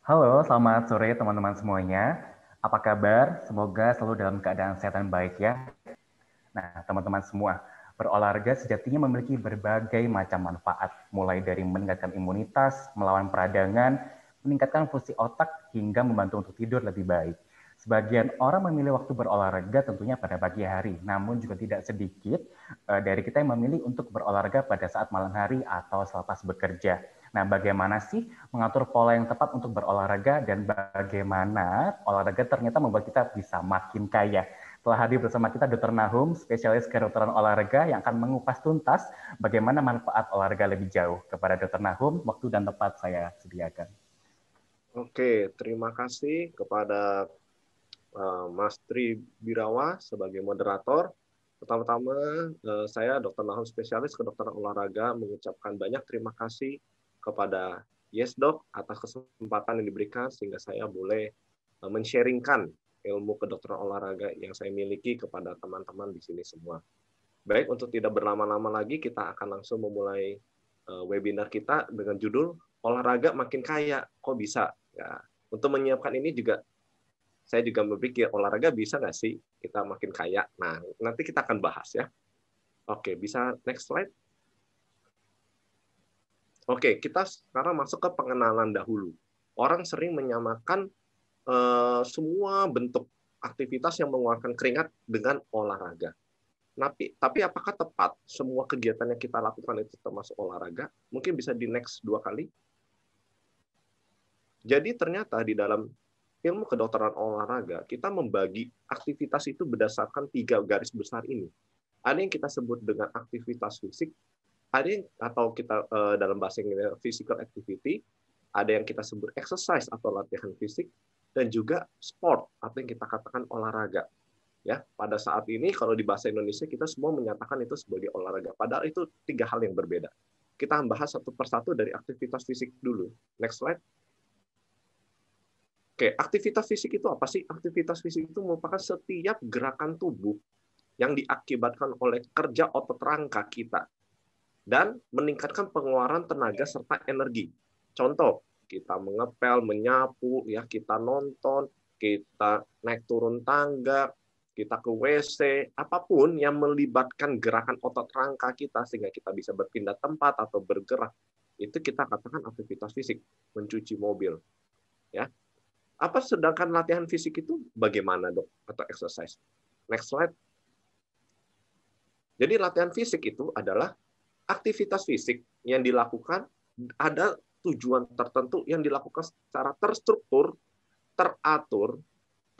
Halo, selamat sore teman-teman semuanya. Apa kabar? Semoga selalu dalam keadaan sehat dan baik ya. Nah, teman-teman semua, berolahraga sejatinya memiliki berbagai macam manfaat, mulai dari meningkatkan imunitas, melawan peradangan, meningkatkan fungsi otak, hingga membantu untuk tidur lebih baik. Sebagian orang memilih waktu berolahraga tentunya pada pagi hari, namun juga tidak sedikit eh, dari kita yang memilih untuk berolahraga pada saat malam hari atau selepas bekerja. Nah, bagaimana sih mengatur pola yang tepat untuk berolahraga dan bagaimana olahraga ternyata membuat kita bisa makin kaya? Telah hadir bersama kita Dr. Nahum, spesialis kedokteran olahraga yang akan mengupas tuntas bagaimana manfaat olahraga lebih jauh. Kepada Dr. Nahum, waktu dan tempat saya sediakan. Oke, terima kasih kepada Eh, Mas Tri Birawa sebagai moderator. Pertama-tama eh, saya Dokter Nahum spesialis kedokteran olahraga mengucapkan banyak terima kasih kepada Yes atas kesempatan yang diberikan sehingga saya boleh mensharingkan men-sharingkan ilmu kedokteran olahraga yang saya miliki kepada teman-teman di sini semua. Baik, untuk tidak berlama-lama lagi, kita akan langsung memulai eh, webinar kita dengan judul Olahraga Makin Kaya, Kok Bisa? Ya. Untuk menyiapkan ini juga saya juga berpikir olahraga bisa nggak sih kita makin kaya. Nah, nanti kita akan bahas ya. Oke, bisa next slide. Oke, kita sekarang masuk ke pengenalan dahulu. Orang sering menyamakan uh, semua bentuk aktivitas yang mengeluarkan keringat dengan olahraga. Tapi, tapi apakah tepat semua kegiatan yang kita lakukan itu termasuk olahraga? Mungkin bisa di next dua kali. Jadi ternyata di dalam ilmu kedokteran olahraga, kita membagi aktivitas itu berdasarkan tiga garis besar ini. Ada yang kita sebut dengan aktivitas fisik, ada yang atau kita uh, dalam bahasa Inggris physical activity, ada yang kita sebut exercise atau latihan fisik, dan juga sport atau yang kita katakan olahraga. Ya, pada saat ini kalau di bahasa Indonesia kita semua menyatakan itu sebagai olahraga. Padahal itu tiga hal yang berbeda. Kita membahas satu persatu dari aktivitas fisik dulu. Next slide. Oke, aktivitas fisik itu apa sih? Aktivitas fisik itu merupakan setiap gerakan tubuh yang diakibatkan oleh kerja otot rangka kita dan meningkatkan pengeluaran tenaga serta energi. Contoh, kita mengepel, menyapu, ya kita nonton, kita naik turun tangga, kita ke WC, apapun yang melibatkan gerakan otot rangka kita sehingga kita bisa berpindah tempat atau bergerak, itu kita katakan aktivitas fisik, mencuci mobil. Ya, apa sedangkan latihan fisik itu bagaimana dok atau exercise? Next slide. Jadi latihan fisik itu adalah aktivitas fisik yang dilakukan ada tujuan tertentu yang dilakukan secara terstruktur, teratur,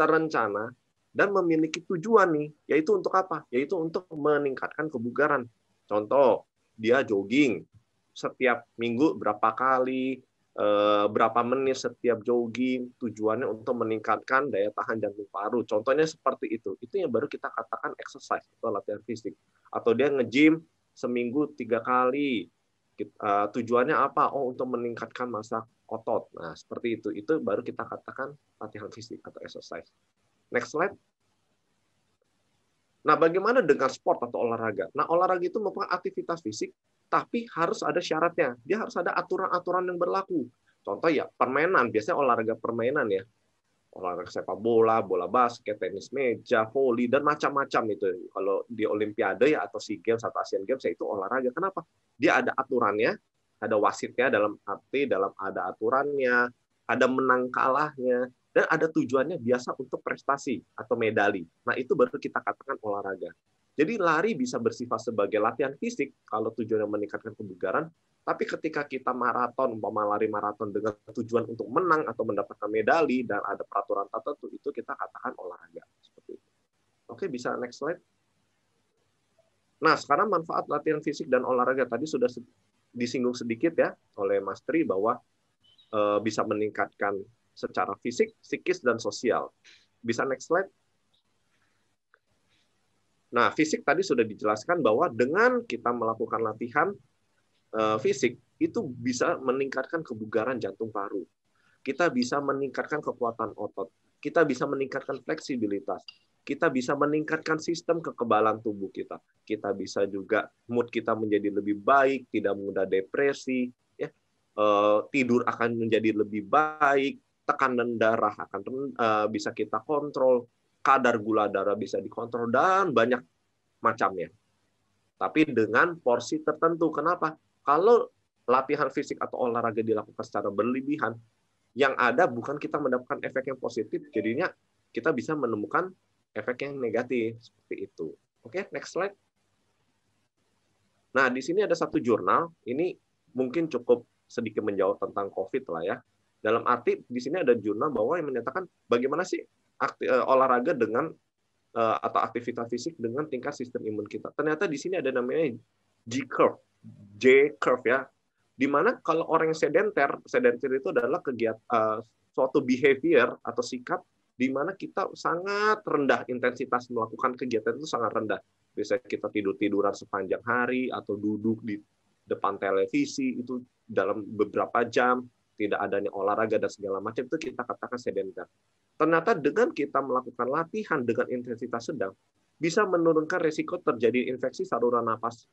terencana, dan memiliki tujuan nih, yaitu untuk apa? Yaitu untuk meningkatkan kebugaran. Contoh, dia jogging setiap minggu berapa kali, Eh, berapa menit setiap jogging tujuannya untuk meningkatkan daya tahan jantung paru. Contohnya seperti itu. Itu yang baru kita katakan exercise atau latihan fisik. Atau dia nge-gym seminggu tiga kali. Eh, tujuannya apa? Oh untuk meningkatkan masa otot. Nah seperti itu. Itu baru kita katakan latihan fisik atau exercise. Next slide. Nah bagaimana dengan sport atau olahraga? Nah olahraga itu merupakan aktivitas fisik tapi harus ada syaratnya. Dia harus ada aturan-aturan yang berlaku. Contoh ya permainan, biasanya olahraga permainan ya. Olahraga sepak bola, bola basket, tenis meja, voli dan macam-macam itu. Kalau di olimpiade ya atau SEA Games atau Asian Games ya itu olahraga. Kenapa? Dia ada aturannya, ada wasitnya dalam arti dalam ada aturannya, ada menang kalahnya dan ada tujuannya biasa untuk prestasi atau medali. Nah, itu baru kita katakan olahraga. Jadi lari bisa bersifat sebagai latihan fisik kalau tujuannya meningkatkan kebugaran, tapi ketika kita maraton, umpama lari maraton dengan tujuan untuk menang atau mendapatkan medali dan ada peraturan tertentu, itu kita katakan olahraga. Seperti itu. Oke, bisa next slide. Nah, sekarang manfaat latihan fisik dan olahraga tadi sudah disinggung sedikit ya oleh Mas Tri bahwa eh, bisa meningkatkan secara fisik, psikis, dan sosial. Bisa next slide. Nah, fisik tadi sudah dijelaskan bahwa dengan kita melakukan latihan eh, fisik itu bisa meningkatkan kebugaran jantung paru. Kita bisa meningkatkan kekuatan otot, kita bisa meningkatkan fleksibilitas, kita bisa meningkatkan sistem kekebalan tubuh kita. Kita bisa juga mood kita menjadi lebih baik, tidak mudah depresi, ya. Eh, tidur akan menjadi lebih baik, tekanan darah akan eh, bisa kita kontrol, kadar gula darah bisa dikontrol dan banyak macamnya. Tapi dengan porsi tertentu. Kenapa? Kalau latihan fisik atau olahraga dilakukan secara berlebihan, yang ada bukan kita mendapatkan efek yang positif, jadinya kita bisa menemukan efek yang negatif seperti itu. Oke, okay, next slide. Nah, di sini ada satu jurnal. Ini mungkin cukup sedikit menjawab tentang COVID lah ya. Dalam arti di sini ada jurnal bahwa yang menyatakan bagaimana sih akti, uh, olahraga dengan uh, atau aktivitas fisik dengan tingkat sistem imun kita. Ternyata di sini ada namanya G curve, J curve ya. Dimana kalau orang yang sedenter, sedenter itu adalah kegiatan uh, eh, suatu behavior atau sikap di mana kita sangat rendah intensitas melakukan kegiatan itu sangat rendah. Bisa kita tidur-tiduran sepanjang hari atau duduk di depan televisi itu dalam beberapa jam, tidak adanya olahraga dan segala macam itu kita katakan sedentar. Ternyata dengan kita melakukan latihan dengan intensitas sedang, bisa menurunkan risiko terjadi infeksi saluran nafas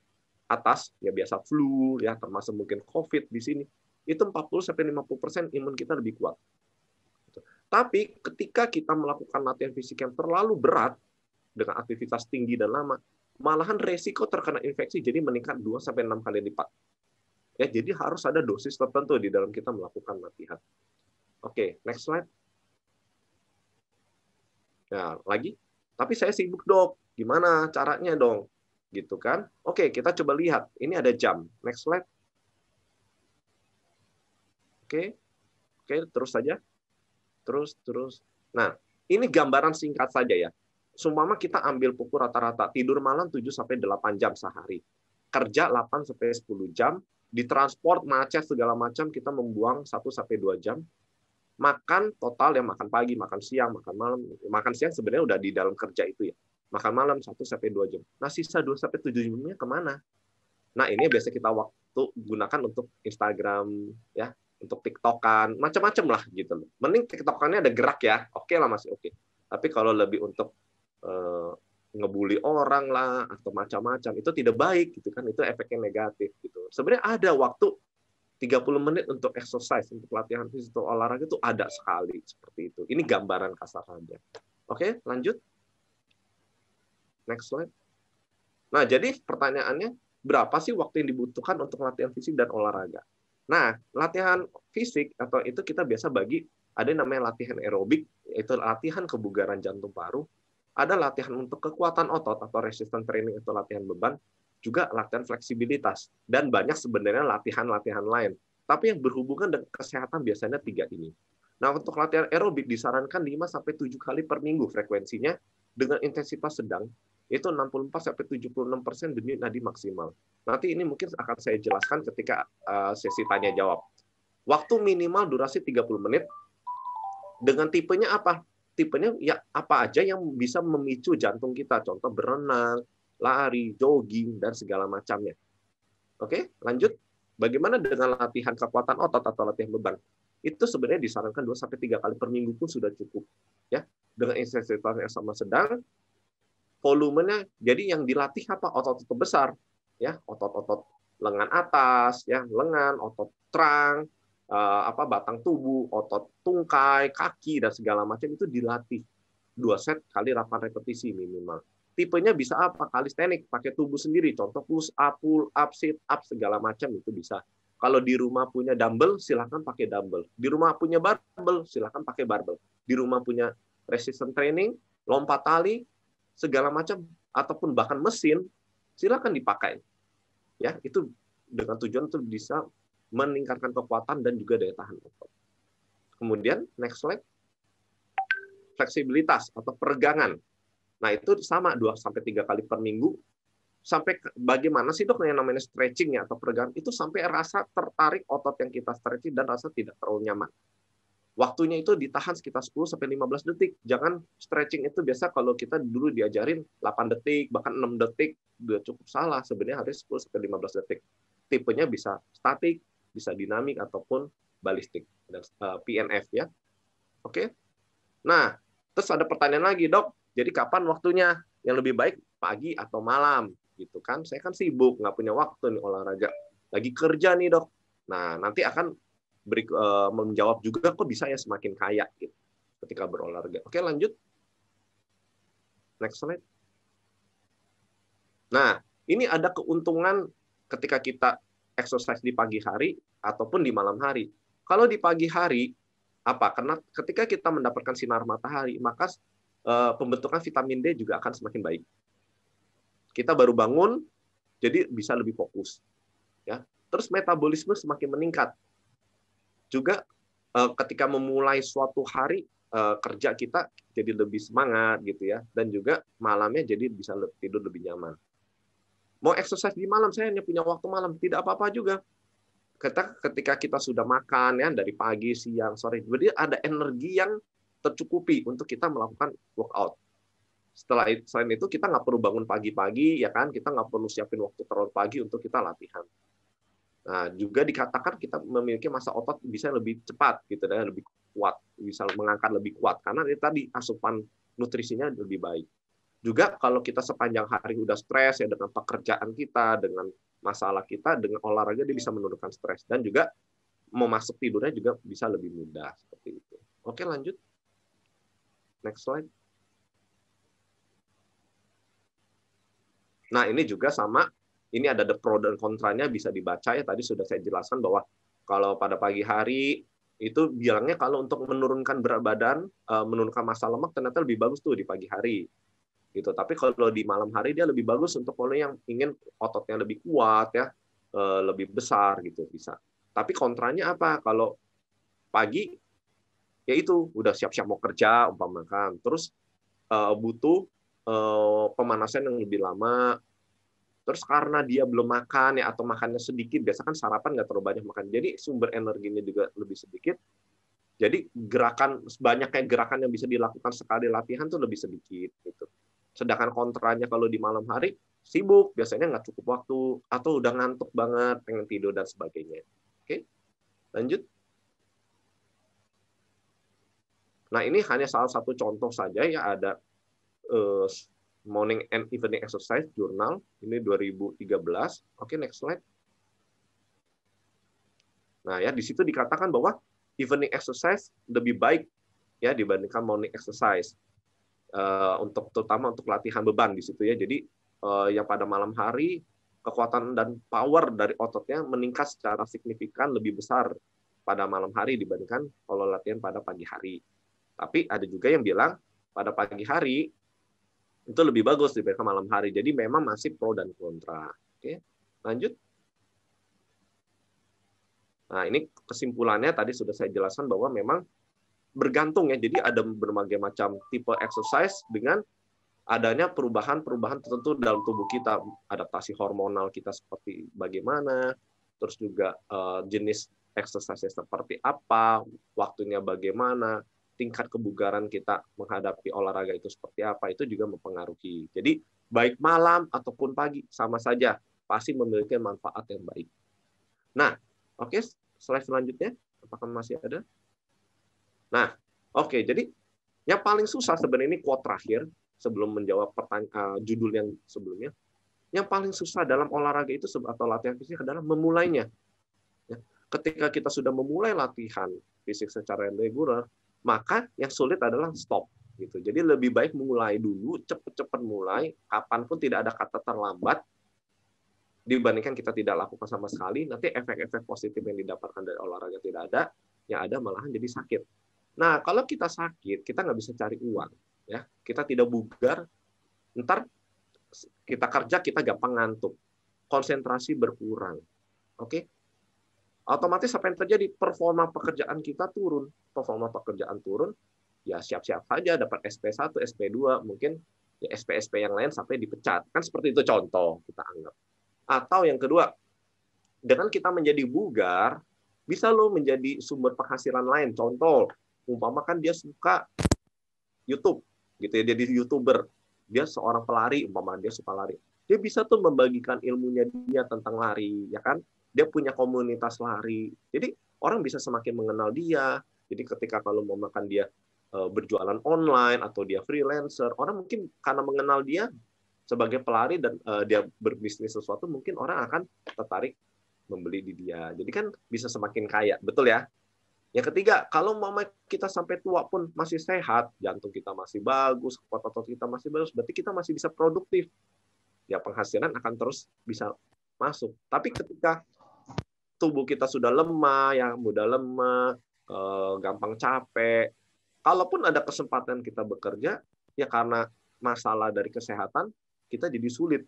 atas, ya biasa flu, ya termasuk mungkin COVID di sini, itu 40-50% imun kita lebih kuat. Tapi ketika kita melakukan latihan fisik yang terlalu berat, dengan aktivitas tinggi dan lama, malahan resiko terkena infeksi jadi meningkat 2-6 kali lipat. Ya, jadi harus ada dosis tertentu di dalam kita melakukan latihan. Oke, okay, next slide. Ya, lagi, tapi saya sibuk dok, gimana caranya dong? Gitu kan? Oke, kita coba lihat. Ini ada jam. Next slide. Oke, oke, terus saja. Terus, terus. Nah, ini gambaran singkat saja ya. sumpama kita ambil pukul rata-rata. Tidur malam 7-8 jam sehari. Kerja 8-10 jam. Di transport, macet, segala macam, kita membuang 1-2 jam makan total yang makan pagi, makan siang, makan malam. Makan siang sebenarnya udah di dalam kerja itu ya. Makan malam 1 sampai 2 jam. Nah, sisa 2 sampai 7 jamnya kemana? Nah, ini biasa kita waktu gunakan untuk Instagram ya, untuk TikTokan, macam-macam lah gitu loh. Mending TikTokannya ada gerak ya. Oke okay lah masih oke. Okay. Tapi kalau lebih untuk uh, ngebully orang lah atau macam-macam itu tidak baik gitu kan itu efeknya negatif gitu sebenarnya ada waktu 30 menit untuk exercise, untuk latihan fisik, atau olahraga itu ada sekali seperti itu. Ini gambaran kasar saja. Oke, lanjut. Next slide. Nah, jadi pertanyaannya, berapa sih waktu yang dibutuhkan untuk latihan fisik dan olahraga? Nah, latihan fisik atau itu kita biasa bagi ada yang namanya latihan aerobik, yaitu latihan kebugaran jantung paru, ada latihan untuk kekuatan otot atau resistance training atau latihan beban, juga latihan fleksibilitas dan banyak sebenarnya latihan-latihan lain. Tapi yang berhubungan dengan kesehatan biasanya tiga ini. Nah, untuk latihan aerobik disarankan 5 sampai 7 kali per minggu frekuensinya dengan intensitas sedang itu 64 sampai 76% denyut nadi maksimal. Nanti ini mungkin akan saya jelaskan ketika eh, sesi tanya jawab. Waktu minimal durasi 30 menit dengan tipenya apa? Tipenya ya apa aja yang bisa memicu jantung kita. Contoh berenang, lari, jogging, dan segala macamnya. Oke, lanjut. Bagaimana dengan latihan kekuatan otot atau latihan beban? Itu sebenarnya disarankan 2 sampai 3 kali per minggu pun sudah cukup ya. Dengan intensitas yang sama sedang, volumenya jadi yang dilatih apa otot-otot besar ya, otot-otot lengan atas ya, lengan, otot terang, eh, apa batang tubuh, otot tungkai, kaki dan segala macam itu dilatih dua set kali 8 repetisi minimal tipenya bisa apa kalistenik pakai tubuh sendiri contoh push up pull up sit up segala macam itu bisa kalau di rumah punya dumbbell silahkan pakai dumbbell di rumah punya barbell, silahkan pakai barbell. di rumah punya resistance training lompat tali segala macam ataupun bahkan mesin silahkan dipakai ya itu dengan tujuan untuk bisa meningkatkan kekuatan dan juga daya tahan otot kemudian next slide fleksibilitas atau peregangan Nah, itu sama 2 sampai 3 kali per minggu sampai bagaimana sih dok yang namanya stretching ya atau peregangan itu sampai rasa tertarik otot yang kita stretching dan rasa tidak terlalu nyaman. Waktunya itu ditahan sekitar 10 sampai 15 detik. Jangan stretching itu biasa kalau kita dulu diajarin 8 detik, bahkan 6 detik sudah cukup salah. Sebenarnya harus 10 sampai 15 detik. Tipenya bisa statik, bisa dinamik ataupun balistik dan eh, PNF ya. Oke. Nah, terus ada pertanyaan lagi, Dok jadi kapan waktunya? Yang lebih baik pagi atau malam gitu kan. Saya kan sibuk, nggak punya waktu nih olahraga. Lagi kerja nih dok. Nah nanti akan beri, e, menjawab juga kok bisa ya semakin kaya gitu ketika berolahraga. Oke lanjut. Next slide. Nah ini ada keuntungan ketika kita exercise di pagi hari ataupun di malam hari. Kalau di pagi hari apa? Karena ketika kita mendapatkan sinar matahari, maka Eh, pembentukan vitamin D juga akan semakin baik. Kita baru bangun, jadi bisa lebih fokus. Ya, terus metabolisme semakin meningkat. Juga eh, ketika memulai suatu hari eh, kerja kita jadi lebih semangat gitu ya, dan juga malamnya jadi bisa tidur lebih nyaman. Mau exercise di malam, saya hanya punya waktu malam, tidak apa-apa juga ketika kita sudah makan ya dari pagi siang sore jadi ada energi yang tercukupi untuk kita melakukan workout. Setelah itu, selain itu kita nggak perlu bangun pagi-pagi, ya kan? Kita nggak perlu siapin waktu terlalu pagi untuk kita latihan. Nah, juga dikatakan kita memiliki masa otot bisa lebih cepat gitu dan lebih kuat, bisa mengangkat lebih kuat karena dia tadi asupan nutrisinya lebih baik. Juga kalau kita sepanjang hari udah stres ya dengan pekerjaan kita, dengan masalah kita, dengan olahraga dia bisa menurunkan stres dan juga mau masuk tidurnya juga bisa lebih mudah seperti itu. Oke, lanjut. Next slide. Nah, ini juga sama. Ini ada the pro dan kontranya bisa dibaca ya. Tadi sudah saya jelaskan bahwa kalau pada pagi hari itu bilangnya kalau untuk menurunkan berat badan, eh, menurunkan massa lemak ternyata lebih bagus tuh di pagi hari. Gitu. Tapi kalau di malam hari dia lebih bagus untuk kalau yang ingin ototnya lebih kuat ya, eh, lebih besar gitu bisa. Tapi kontranya apa? Kalau pagi ya itu udah siap-siap mau kerja umpamakan terus uh, butuh uh, pemanasan yang lebih lama terus karena dia belum makan ya atau makannya sedikit biasa kan sarapan nggak terlalu banyak makan jadi sumber energinya juga lebih sedikit jadi gerakan banyaknya gerakan yang bisa dilakukan sekali latihan tuh lebih sedikit gitu sedangkan kontranya kalau di malam hari sibuk biasanya nggak cukup waktu atau udah ngantuk banget pengen tidur dan sebagainya oke lanjut Nah, ini hanya salah satu contoh saja ya ada uh, morning and evening exercise jurnal ini 2013. Oke, okay, next slide. Nah, ya di situ dikatakan bahwa evening exercise lebih baik ya dibandingkan morning exercise. Uh, untuk terutama untuk latihan beban di situ ya. Jadi uh, yang pada malam hari kekuatan dan power dari ototnya meningkat secara signifikan lebih besar pada malam hari dibandingkan kalau latihan pada pagi hari. Tapi ada juga yang bilang pada pagi hari itu lebih bagus dibandingkan malam hari. Jadi memang masih pro dan kontra. Oke, lanjut. Nah, ini kesimpulannya tadi sudah saya jelaskan bahwa memang bergantung ya. Jadi ada berbagai macam tipe exercise dengan adanya perubahan-perubahan tertentu dalam tubuh kita, adaptasi hormonal kita seperti bagaimana, terus juga eh, jenis exercise seperti apa, waktunya bagaimana, tingkat kebugaran kita menghadapi olahraga itu seperti apa itu juga mempengaruhi. Jadi baik malam ataupun pagi sama saja pasti memiliki manfaat yang baik. Nah, oke okay, slide selanjutnya apakah masih ada? Nah, oke okay, jadi yang paling susah sebenarnya ini quote terakhir sebelum menjawab pertanyaan uh, eh, judul yang sebelumnya. Yang paling susah dalam olahraga itu atau latihan fisik adalah memulainya. Ya, ketika kita sudah memulai latihan fisik secara reguler, maka yang sulit adalah stop gitu. Jadi lebih baik mulai dulu, cepet-cepet mulai, kapanpun tidak ada kata terlambat dibandingkan kita tidak lakukan sama sekali, nanti efek-efek positif yang didapatkan dari olahraga tidak ada, yang ada malahan jadi sakit. Nah, kalau kita sakit, kita nggak bisa cari uang, ya. Kita tidak bugar, ntar kita kerja kita gampang ngantuk, konsentrasi berkurang, oke? Okay? otomatis apa yang terjadi? Performa pekerjaan kita turun. Performa pekerjaan turun, ya siap-siap saja dapat SP1, SP2, mungkin ya SP-SP yang lain sampai dipecat. Kan seperti itu contoh kita anggap. Atau yang kedua, dengan kita menjadi bugar, bisa lo menjadi sumber penghasilan lain. Contoh, umpama kan dia suka YouTube, gitu ya, jadi YouTuber. Dia seorang pelari, umpama dia suka lari. Dia bisa tuh membagikan ilmunya dia tentang lari, ya kan? dia punya komunitas lari. Jadi orang bisa semakin mengenal dia. Jadi ketika kalau mau makan dia eh, berjualan online atau dia freelancer, orang mungkin karena mengenal dia sebagai pelari dan eh, dia berbisnis sesuatu, mungkin orang akan tertarik membeli di dia. Jadi kan bisa semakin kaya, betul ya? Yang ketiga, kalau mama kita sampai tua pun masih sehat, jantung kita masih bagus, kekuatan otot kita masih bagus, berarti kita masih bisa produktif. Ya penghasilan akan terus bisa masuk. Tapi ketika tubuh kita sudah lemah, ya mudah lemah, eh, gampang capek. Kalaupun ada kesempatan kita bekerja, ya karena masalah dari kesehatan, kita jadi sulit.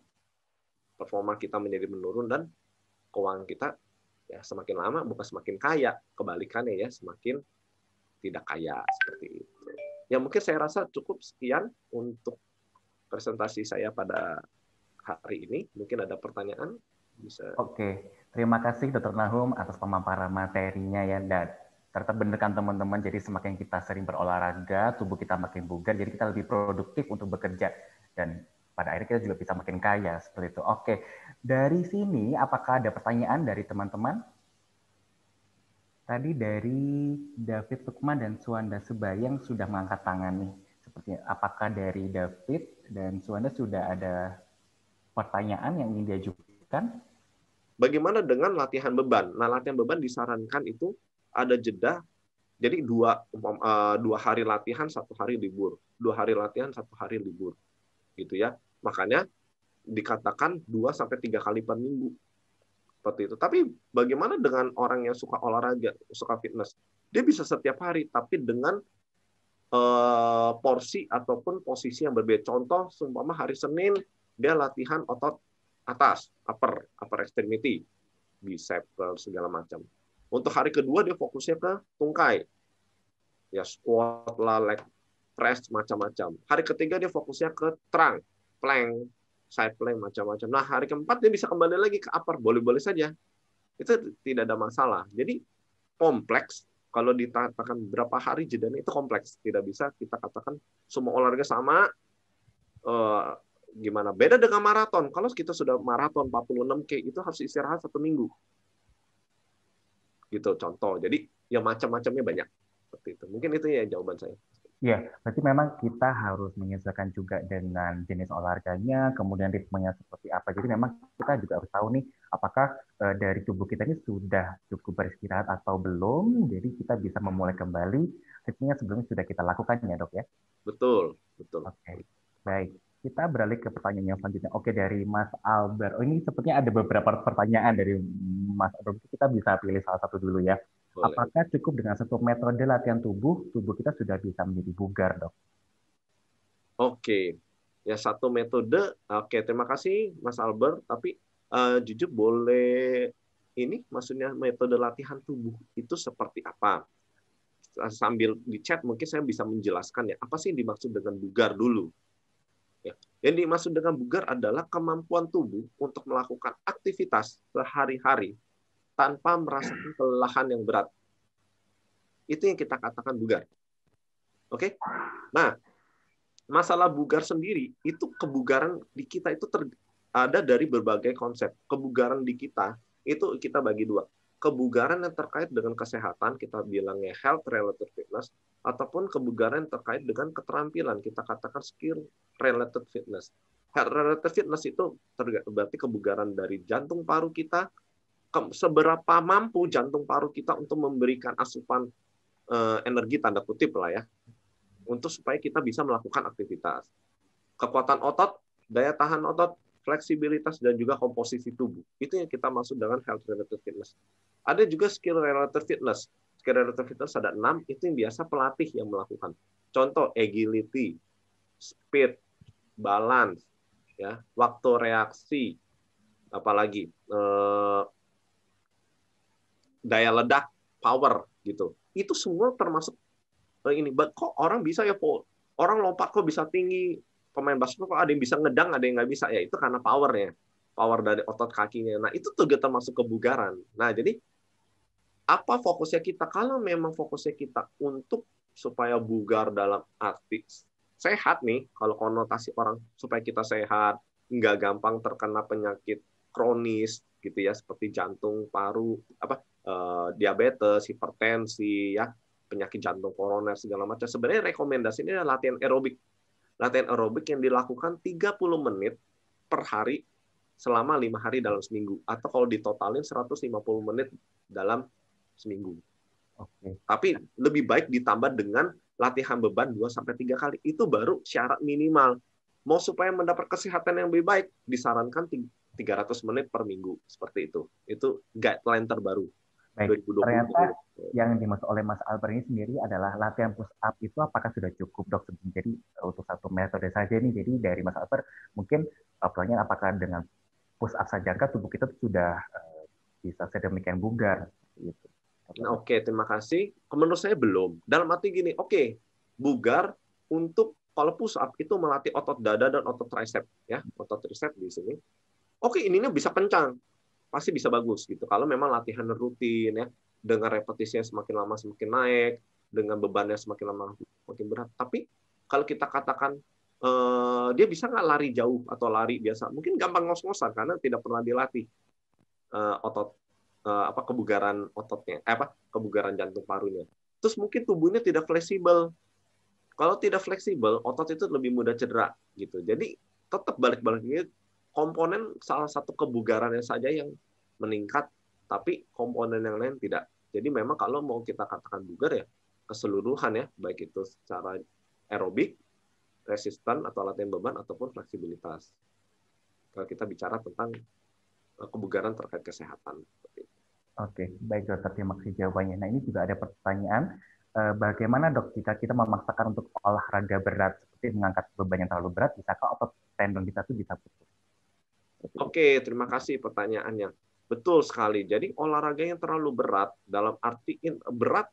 Performa kita menjadi menurun dan keuangan kita ya semakin lama bukan semakin kaya, kebalikannya ya semakin tidak kaya seperti itu. Ya mungkin saya rasa cukup sekian untuk presentasi saya pada hari ini. Mungkin ada pertanyaan bisa. Oke, terima kasih Dr. Nahum atas pemaparan materinya ya dan tetap benarkan teman-teman jadi semakin kita sering berolahraga tubuh kita makin bugar jadi kita lebih produktif untuk bekerja dan pada akhirnya kita juga bisa makin kaya seperti itu. Oke, dari sini apakah ada pertanyaan dari teman-teman? Tadi dari David Sukma dan Suanda Sebayang sudah mengangkat tangan nih. Sepertinya apakah dari David dan Suanda sudah ada pertanyaan yang ingin diajukan? kan? Bagaimana dengan latihan beban? Nah, latihan beban disarankan itu ada jeda, jadi dua eh, dua hari latihan, satu hari libur, dua hari latihan, satu hari libur, gitu ya. Makanya dikatakan dua sampai tiga kali per minggu seperti itu. Tapi bagaimana dengan orang yang suka olahraga, suka fitness? Dia bisa setiap hari, tapi dengan uh, porsi ataupun posisi yang berbeda. Contoh, seumpama hari Senin dia latihan otot atas, upper, upper extremity, bicep segala macam. Untuk hari kedua dia fokusnya ke tungkai. Ya squat lah, leg press macam-macam. Hari ketiga dia fokusnya ke trunk, plank, side plank macam-macam. Nah, hari keempat dia bisa kembali lagi ke upper, boleh-boleh saja. Itu tidak ada masalah. Jadi kompleks kalau dikatakan berapa hari jedanya itu kompleks, tidak bisa kita katakan semua olahraga sama eh, gimana. Beda dengan maraton. Kalau kita sudah maraton 46K, itu harus istirahat satu minggu. Gitu contoh. Jadi ya macam-macamnya banyak. Seperti itu. Mungkin itu ya jawaban saya. ya berarti memang kita harus menyesuaikan juga dengan jenis olahraganya, kemudian ritmenya seperti apa. Jadi memang kita juga harus tahu nih apakah eh, dari tubuh kita ini sudah cukup beristirahat atau belum. Jadi kita bisa memulai kembali ritmenya sebelumnya sudah kita lakukan ya dok ya. Betul, betul. Oke, okay. baik kita beralih ke pertanyaan yang selanjutnya. Oke, dari Mas Albert. Oh, ini sepertinya ada beberapa pertanyaan dari Mas Albert. Kita bisa pilih salah satu dulu ya. Boleh. Apakah cukup dengan satu metode latihan tubuh, tubuh kita sudah bisa menjadi bugar, dok? Oke. Ya, satu metode. Oke, terima kasih Mas Albert. Tapi uh, jujur boleh ini maksudnya metode latihan tubuh itu seperti apa? Sambil di chat mungkin saya bisa menjelaskan ya, apa sih yang dimaksud dengan bugar dulu yang dimaksud dengan bugar adalah kemampuan tubuh untuk melakukan aktivitas sehari-hari tanpa merasakan kelelahan yang berat. Itu yang kita katakan bugar. Oke? Okay? Nah, masalah bugar sendiri itu kebugaran di kita itu ter, ada dari berbagai konsep. Kebugaran di kita itu kita bagi dua. Kebugaran yang terkait dengan kesehatan kita bilangnya health related fitness ataupun kebugaran terkait dengan keterampilan kita katakan skill related fitness health related fitness itu berarti kebugaran dari jantung paru kita seberapa mampu jantung paru kita untuk memberikan asupan uh, energi tanda kutip lah ya untuk supaya kita bisa melakukan aktivitas kekuatan otot daya tahan otot fleksibilitas dan juga komposisi tubuh itu yang kita maksud dengan health related fitness ada juga skill related fitness skenario terfitas ada enam, itu yang biasa pelatih yang melakukan. Contoh agility, speed, balance, ya, waktu reaksi, apalagi eh, daya ledak, power gitu. Itu semua termasuk eh, ini. Kok orang bisa ya, po? orang lompat kok bisa tinggi, pemain basket kok ada yang bisa ngedang, ada yang nggak bisa ya itu karena powernya power dari otot kakinya. Nah, itu juga termasuk kebugaran. Nah, jadi apa fokusnya kita kalau memang fokusnya kita untuk supaya bugar dalam arti sehat nih kalau konotasi orang supaya kita sehat nggak gampang terkena penyakit kronis gitu ya seperti jantung paru apa eh, diabetes hipertensi ya penyakit jantung koroner segala macam sebenarnya rekomendasi ini adalah latihan aerobik latihan aerobik yang dilakukan 30 menit per hari selama lima hari dalam seminggu atau kalau ditotalin 150 menit dalam seminggu. Okay. Tapi lebih baik ditambah dengan latihan beban 2 sampai tiga kali. Itu baru syarat minimal. Mau supaya mendapat kesehatan yang lebih baik, disarankan 300 menit per minggu seperti itu. Itu guideline terbaru. Baik, 2020. ternyata yang dimaksud oleh Mas Albert ini sendiri adalah latihan push up itu apakah sudah cukup dok? Jadi e, untuk satu metode saja ini, jadi dari Mas Albert mungkin apalagi apakah dengan push up saja tubuh kita sudah e, bisa sedemikian bugar? Gitu. Nah, oke, okay, terima kasih. Menurut saya belum. Dalam arti gini, oke, okay, bugar untuk kalau push up itu melatih otot dada dan otot tricep, ya, otot tricep di sini. Oke, okay, ininya bisa kencang, pasti bisa bagus gitu. Kalau memang latihan rutin ya, dengan repetisinya semakin lama semakin naik, dengan bebannya semakin lama semakin berat. Tapi kalau kita katakan eh, dia bisa nggak lari jauh atau lari biasa, mungkin gampang ngos-ngosan karena tidak pernah dilatih eh, otot uh, apa kebugaran ototnya, eh, apa kebugaran jantung parunya. Terus mungkin tubuhnya tidak fleksibel. Kalau tidak fleksibel, otot itu lebih mudah cedera gitu. Jadi tetap balik-baliknya komponen salah satu kebugarannya saja yang meningkat, tapi komponen yang lain tidak. Jadi memang kalau mau kita katakan bugar ya keseluruhan ya, baik itu secara aerobik, resisten atau latihan beban ataupun fleksibilitas. Kalau kita bicara tentang eh, kebugaran terkait kesehatan. Oke, baik dokter, terima kasih jawabannya. Nah ini juga ada pertanyaan, eh, bagaimana dok jika kita memaksakan untuk olahraga berat seperti mengangkat beban yang terlalu berat, bisakah otot tendon kita tuh bisa putus? Oke, terima kasih pertanyaannya. Betul sekali. Jadi olahraga yang terlalu berat dalam arti berat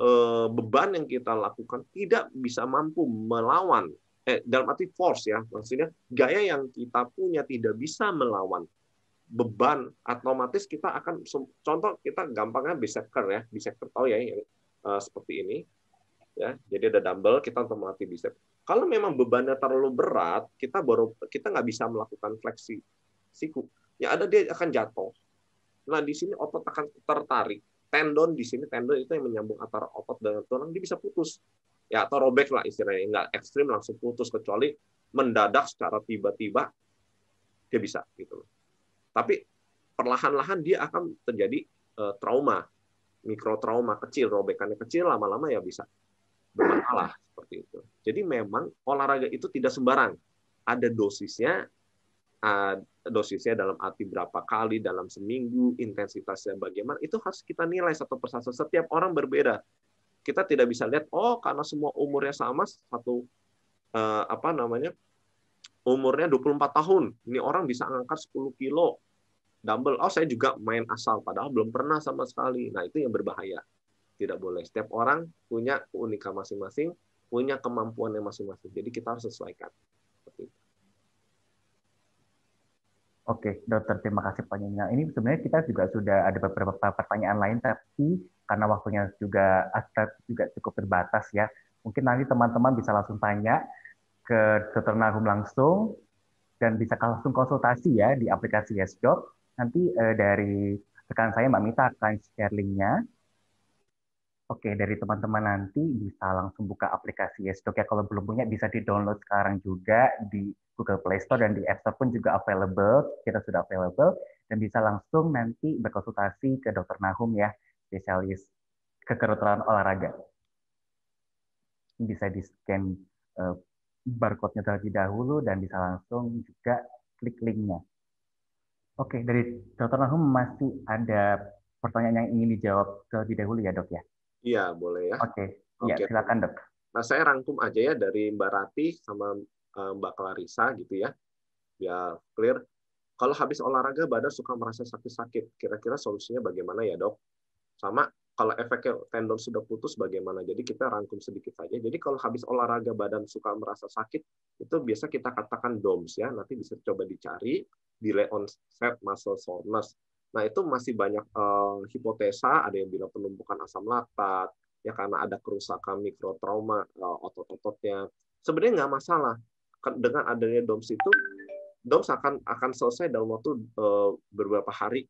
eh, beban yang kita lakukan tidak bisa mampu melawan eh dalam arti force ya maksudnya gaya yang kita punya tidak bisa melawan beban otomatis kita akan contoh kita gampangnya bisekter ya bisekter tahu oh ya yang uh, seperti ini ya jadi ada dumbbell kita untuk melatih bicep kalau memang bebannya terlalu berat kita baru kita nggak bisa melakukan fleksi siku ya ada dia akan jatuh nah di sini otot akan tertarik tendon di sini tendon itu yang menyambung antara otot dengan tulang dia bisa putus ya atau robek lah istilahnya nggak ekstrim langsung putus kecuali mendadak secara tiba-tiba dia bisa gitu loh tapi perlahan-lahan dia akan terjadi uh, trauma, mikrotrauma kecil, robekannya kecil, lama-lama ya bisa bermasalah seperti itu. Jadi memang olahraga itu tidak sembarang. Ada dosisnya, dosisnya dalam arti berapa kali dalam seminggu, intensitasnya bagaimana, itu harus kita nilai satu persatu. Setiap orang berbeda. Kita tidak bisa lihat, oh karena semua umurnya sama, satu eh, apa namanya umurnya 24 tahun, ini orang bisa angkat 10 kilo dumbbell. Oh, saya juga main asal padahal belum pernah sama sekali. Nah, itu yang berbahaya. Tidak boleh. Setiap orang punya keunikan masing-masing, punya kemampuan yang masing-masing. Jadi kita harus sesuaikan. Seperti itu. Oke, dokter terima kasih pertanyaannya. Nah, ini sebenarnya kita juga sudah ada beberapa pertanyaan lain, tapi karena waktunya juga eh, juga cukup terbatas ya. Mungkin nanti teman-teman bisa langsung tanya ke dokter Nahum langsung dan bisa langsung konsultasi ya di aplikasi YesJob. Nanti eh, dari rekan saya Mbak Mita akan share linknya. Oke, dari teman-teman nanti bisa langsung buka aplikasi YesDoc ya. Kalau belum punya bisa di-download sekarang juga di Google Play Store dan di App Store pun juga available. Kita sudah available dan bisa langsung nanti berkonsultasi ke Dokter Nahum ya, spesialis kekerutan olahraga. Bisa di-scan uh, eh, barcode-nya terlebih dahulu dan bisa langsung juga klik linknya. Oke, dari Dr. Nahum masih ada pertanyaan yang ingin dijawab terlebih dahulu ya dok ya? Iya, boleh ya. Oke, ya, Oke. ya silakan dok. Nah, saya rangkum aja ya dari Mbak Rati sama eh, Mbak Clarissa gitu ya, biar clear. Kalau habis olahraga badan suka merasa sakit-sakit, kira-kira solusinya bagaimana ya dok? Sama kalau efeknya tendon sudah putus bagaimana. Jadi kita rangkum sedikit saja. Jadi kalau habis olahraga badan suka merasa sakit, itu biasa kita katakan DOMS ya. Nanti bisa coba dicari di delay onset muscle soreness. Nah, itu masih banyak uh, hipotesa, ada yang bilang penumpukan asam laktat, ya karena ada kerusakan mikrotrauma uh, otot-ototnya. Sebenarnya nggak masalah. Dengan adanya DOMS itu, DOMS akan akan selesai dalam waktu uh, beberapa hari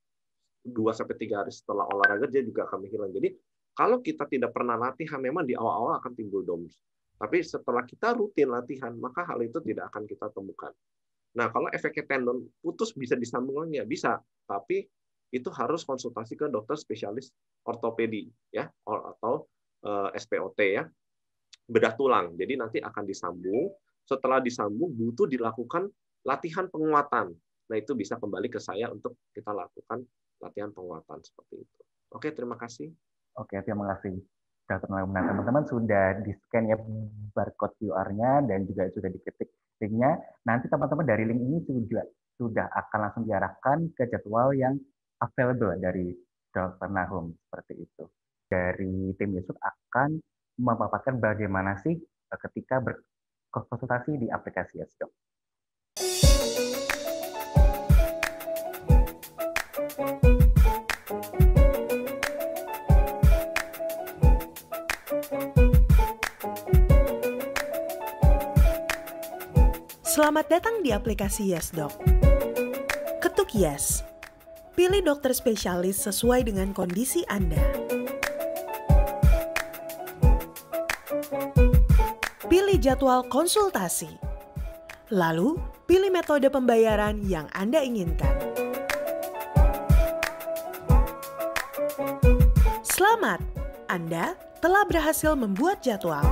dua sampai tiga hari setelah olahraga dia juga akan menghilang. Jadi kalau kita tidak pernah latihan memang di awal-awal akan timbul doms. Tapi setelah kita rutin latihan maka hal itu tidak akan kita temukan. Nah kalau efeknya tendon putus bisa disambung lagi ya bisa, tapi itu harus konsultasi ke dokter spesialis ortopedi ya atau uh, eh, SPOT ya bedah tulang. Jadi nanti akan disambung. Setelah disambung butuh dilakukan latihan penguatan. Nah itu bisa kembali ke saya untuk kita lakukan latihan penguatan seperti itu. Oke, terima kasih. Oke, terima kasih. Nah, teman-teman sudah di-scan ya barcode QR-nya dan juga sudah diketik linknya. Nanti teman-teman dari link ini juga sudah akan langsung diarahkan ke jadwal yang available dari Dr. Nahum seperti itu. Dari tim Yusuf akan memaparkan bagaimana sih eh, ketika berkonsultasi di aplikasi Yesdoc. Selamat datang di aplikasi YesDoc. Ketuk Yes. Pilih dokter spesialis sesuai dengan kondisi Anda. Pilih jadwal konsultasi. Lalu, pilih metode pembayaran yang Anda inginkan. Selamat, Anda telah berhasil membuat jadwal.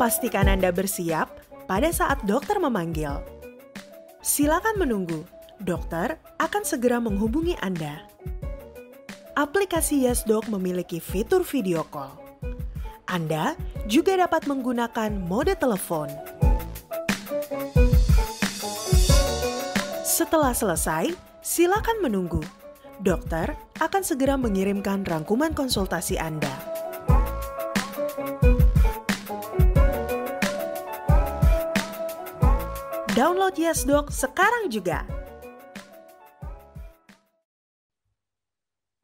Pastikan Anda bersiap pada saat dokter memanggil. Silakan menunggu, dokter akan segera menghubungi Anda. Aplikasi YesDoc memiliki fitur video call. Anda juga dapat menggunakan mode telepon. Setelah selesai, silakan menunggu. Dokter akan segera mengirimkan rangkuman konsultasi Anda. Download YesDoc sekarang juga.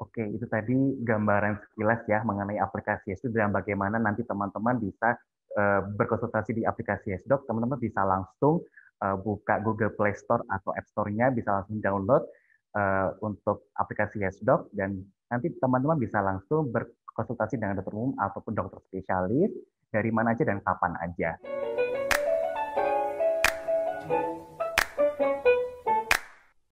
Oke, itu tadi gambaran sekilas ya mengenai aplikasi itu dan bagaimana nanti teman-teman bisa eh, berkonsultasi di aplikasi YesDoc. Teman-teman bisa langsung eh, buka Google Play Store atau App Store-nya, bisa langsung download eh, untuk aplikasi YesDoc dan nanti teman-teman bisa langsung berkonsultasi dengan dokter umum ataupun dokter spesialis dari mana aja dan kapan aja. Thank you.